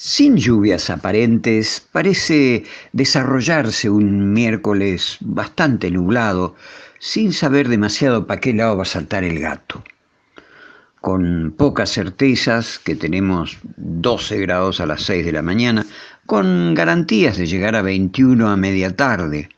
Sin lluvias aparentes, parece desarrollarse un miércoles bastante nublado, sin saber demasiado para qué lado va a saltar el gato. Con pocas certezas, que tenemos 12 grados a las 6 de la mañana, con garantías de llegar a 21 a media tarde.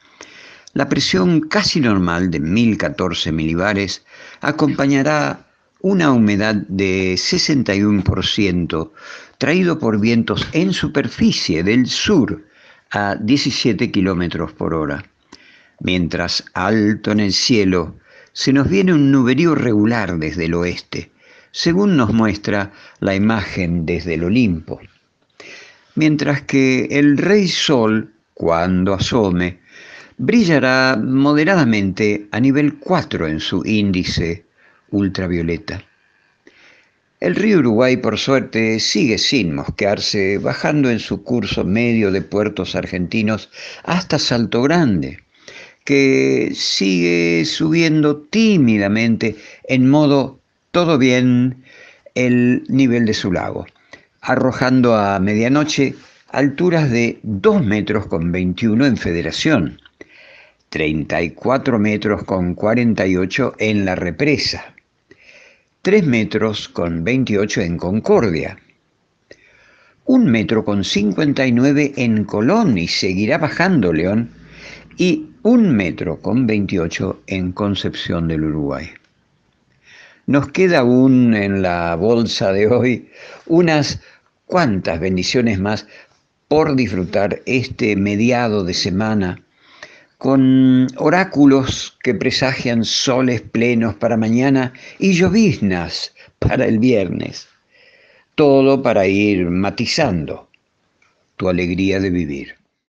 La presión casi normal de 1014 milibares acompañará una humedad de 61%, traído por vientos en superficie del sur a 17 kilómetros por hora. Mientras alto en el cielo se nos viene un nuberío regular desde el oeste, según nos muestra la imagen desde el Olimpo. Mientras que el Rey Sol, cuando asome, brillará moderadamente a nivel 4 en su índice ultravioleta. El río Uruguay, por suerte, sigue sin mosquearse, bajando en su curso medio de puertos argentinos hasta Salto Grande, que sigue subiendo tímidamente en modo todo bien el nivel de su lago, arrojando a medianoche alturas de 2 metros con 21 en Federación, 34 metros con 48 en la represa. 3 metros con 28 en Concordia, 1 metro con 59 en Colón y seguirá bajando León, y 1 metro con 28 en Concepción del Uruguay. Nos queda aún en la bolsa de hoy unas cuantas bendiciones más por disfrutar este mediado de semana con oráculos que presagian soles plenos para mañana y lloviznas para el viernes. Todo para ir matizando tu alegría de vivir.